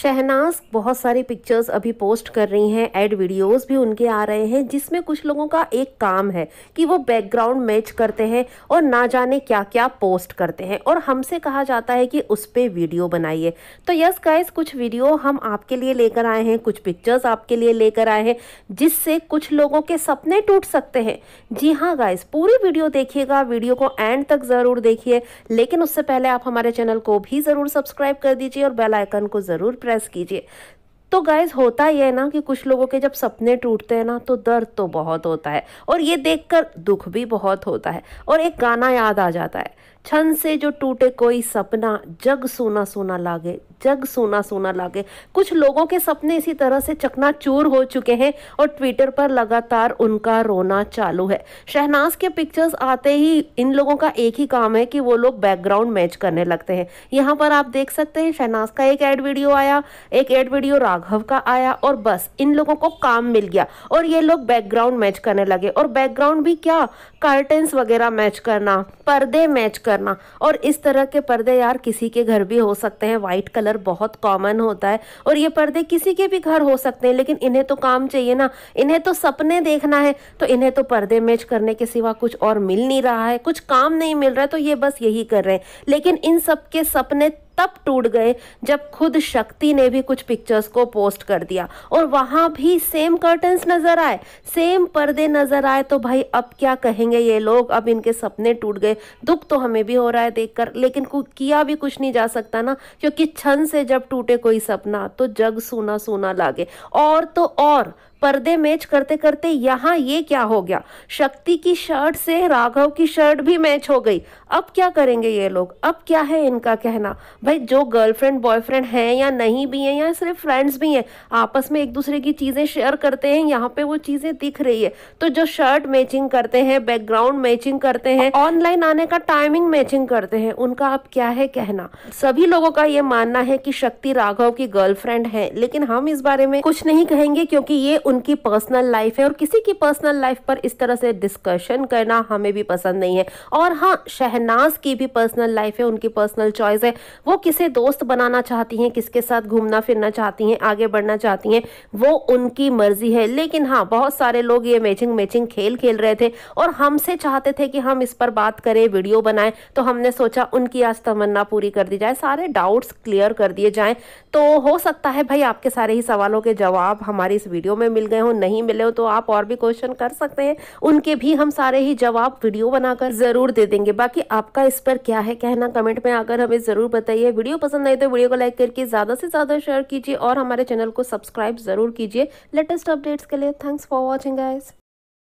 शहनाज बहुत सारी पिक्चर्स अभी पोस्ट कर रही हैं एड वीडियोस भी उनके आ रहे हैं जिसमें कुछ लोगों का एक काम है कि वो बैकग्राउंड मैच करते हैं और ना जाने क्या क्या पोस्ट करते हैं और हमसे कहा जाता है कि उस पर वीडियो बनाइए तो यस गाइज कुछ वीडियो हम आपके लिए लेकर आए हैं कुछ पिक्चर्स आपके लिए लेकर आए हैं जिससे कुछ लोगों के सपने टूट सकते हैं जी हाँ गाइज पूरी वीडियो देखिएगा वीडियो को एंड तक ज़रूर देखिए लेकिन उससे पहले आप हमारे चैनल को भी ज़रूर सब्सक्राइब कर दीजिए और बेलाइकन को ज़रूर प्रेस कीजिए तो गाइज होता यह ना कि कुछ लोगों के जब सपने टूटते हैं ना तो दर्द तो बहुत होता है और ये देखकर दुख भी बहुत होता है और एक गाना याद आ जाता है छन से जो टूटे कोई सपना जग सोना सोना लागे जग सोना सोना लागे कुछ लोगों के सपने इसी तरह से चकनाचूर हो चुके हैं और ट्विटर पर लगातार उनका रोना चालू है शहनाज के पिक्चर्स आते ही इन लोगों का एक ही काम है कि वो लोग बैकग्राउंड मैच करने लगते हैं यहाँ पर आप देख सकते हैं शहनाज का एक एड वीडियो आया एक एड वीडियो राघव का आया और बस इन लोगों को काम मिल गया और ये लोग बैकग्राउंड मैच करने लगे और बैकग्राउंड भी क्या कर्टेंस वगैरह मैच करना पर्दे मैच करना और इस तरह के पर्दे यार किसी के घर भी हो सकते हैं वाइट कलर बहुत कॉमन होता है और ये पर्दे किसी के भी घर हो सकते हैं लेकिन इन्हें तो काम चाहिए ना इन्हें तो सपने देखना है तो इन्हें तो पर्दे मैच करने के सिवा कुछ और मिल नहीं रहा है कुछ काम नहीं मिल रहा है तो ये बस यही कर रहे हैं लेकिन इन सब के सपने तब टूट गए जब खुद शक्ति ने भी कुछ पिक्चर्स को पोस्ट कर दिया और वहाँ भी सेम कर्टन्स नज़र आए सेम पर्दे नज़र आए तो भाई अब क्या कहेंगे ये लोग अब इनके सपने टूट गए दुख तो हमें भी हो रहा है देखकर लेकिन किया भी कुछ नहीं जा सकता ना क्योंकि छन से जब टूटे कोई सपना तो जग सूना सूना लागे और तो और पर्दे मैच करते करते यहाँ ये क्या हो गया शक्ति की शर्ट से राघव की शर्ट भी मैच हो गई अब क्या करेंगे ये लोग अब क्या है इनका कहना भाई जो गर्लफ्रेंड बॉयफ्रेंड है या नहीं भी है या सिर्फ फ्रेंड्स भी हैं आपस में एक दूसरे की चीज़ें शेयर करते हैं यहाँ पे वो चीज़ें दिख रही है तो जो शर्ट मैचिंग करते हैं बैकग्राउंड मैचिंग करते हैं ऑनलाइन आने का टाइमिंग मैचिंग करते हैं उनका अब क्या है कहना सभी लोगों का ये मानना है कि शक्ति राघव की गर्लफ्रेंड है लेकिन हम इस बारे में कुछ नहीं कहेंगे क्योंकि ये उन उनकी पर्सनल लाइफ है और किसी की पर्सनल लाइफ पर इस तरह से डिस्कशन करना हमें भी पसंद नहीं है और हाँ शहनाज की भी पर्सनल लाइफ है उनकी पर्सनल चॉइस है वो किसे दोस्त बनाना चाहती हैं किसके साथ घूमना फिरना चाहती हैं आगे बढ़ना चाहती हैं वो उनकी मर्जी है लेकिन हाँ बहुत सारे लोग ये मैचिंग मैचिंग खेल खेल रहे थे और हमसे चाहते थे कि हम इस पर बात करें वीडियो बनाएं तो हमने सोचा उनकी आज तमन्ना पूरी कर दी जाए सारे डाउट्स क्लियर कर दिए जाएं तो हो सकता है भाई आपके सारे ही सवालों के जवाब हमारी इस वीडियो में मिल गए हो नहीं मिले हो तो आप और भी क्वेश्चन कर सकते हैं उनके भी हम सारे ही जवाब वीडियो बनाकर जरूर दे देंगे बाकी आपका इस पर क्या है कहना कमेंट में आकर हमें जरूर बताइए वीडियो पसंद आई तो वीडियो को लाइक करके ज्यादा से ज्यादा शेयर कीजिए और हमारे चैनल को सब्सक्राइब जरूर कीजिए लेटेस्ट अपडेट्स के लिए थैंक्स फॉर वॉचिंग गाइस